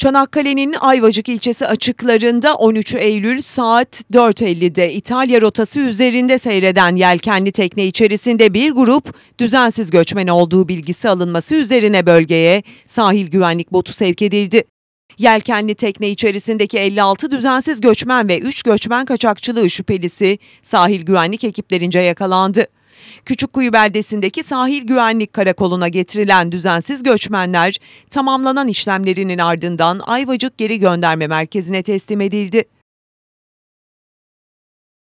Çanakkale'nin Ayvacık ilçesi açıklarında 13 Eylül saat 4.50'de İtalya rotası üzerinde seyreden yelkenli tekne içerisinde bir grup düzensiz göçmen olduğu bilgisi alınması üzerine bölgeye sahil güvenlik botu sevk edildi. Yelkenli tekne içerisindeki 56 düzensiz göçmen ve 3 göçmen kaçakçılığı şüphelisi sahil güvenlik ekiplerince yakalandı. Küçükkuyu beldesindeki sahil güvenlik karakoluna getirilen düzensiz göçmenler tamamlanan işlemlerinin ardından Ayvacık Geri Gönderme Merkezi'ne teslim edildi.